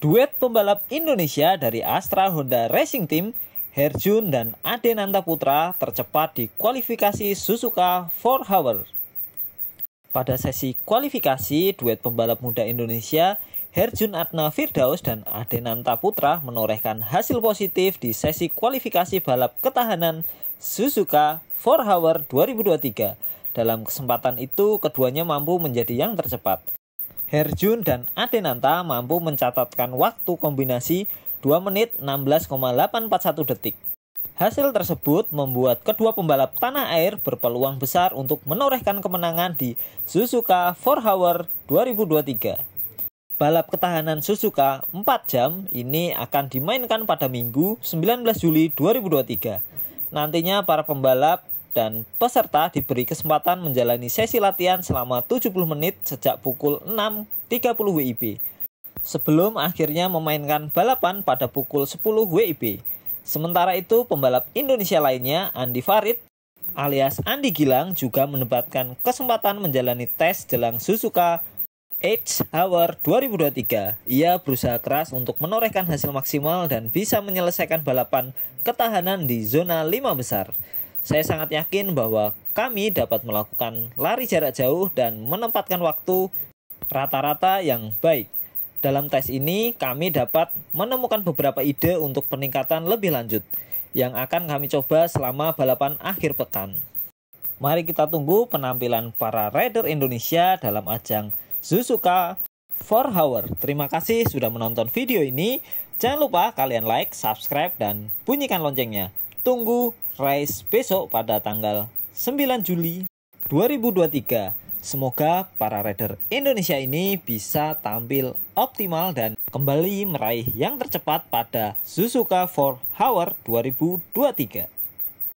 Duet pembalap Indonesia dari Astra Honda Racing Team, Herjun dan Ade Nanta Putra tercepat di kualifikasi Suzuka 4 Hour. Pada sesi kualifikasi, duet pembalap muda Indonesia Herjun Adna Firdaus dan Ade Nanta Putra menorehkan hasil positif di sesi kualifikasi balap ketahanan Suzuka 4 Hour 2023. Dalam kesempatan itu, keduanya mampu menjadi yang tercepat. Herjun dan Adenanta mampu mencatatkan waktu kombinasi 2 menit 16,841 detik. Hasil tersebut membuat kedua pembalap tanah air berpeluang besar untuk menorehkan kemenangan di Suzuka 4 Hour 2023. Balap ketahanan Suzuka 4 jam ini akan dimainkan pada Minggu 19 Juli 2023. Nantinya para pembalap dan peserta diberi kesempatan menjalani sesi latihan selama 70 menit sejak pukul 6.30 WIB sebelum akhirnya memainkan balapan pada pukul 10 WIB. Sementara itu, pembalap Indonesia lainnya Andi Farid alias Andi Gilang juga mendapatkan kesempatan menjalani tes jelang Suzuka Edge Hour 2023. Ia berusaha keras untuk menorehkan hasil maksimal dan bisa menyelesaikan balapan ketahanan di zona 5 besar. Saya sangat yakin bahwa kami dapat melakukan lari jarak jauh dan menempatkan waktu rata-rata yang baik. Dalam tes ini, kami dapat menemukan beberapa ide untuk peningkatan lebih lanjut yang akan kami coba selama balapan akhir pekan. Mari kita tunggu penampilan para rider Indonesia dalam ajang Suzuka 4 Hour. Terima kasih sudah menonton video ini. Jangan lupa kalian like, subscribe, dan bunyikan loncengnya. Tunggu Rise besok pada tanggal 9 Juli 2023. Semoga para rider Indonesia ini bisa tampil optimal dan kembali meraih yang tercepat pada Suzuka 4 Hour 2023.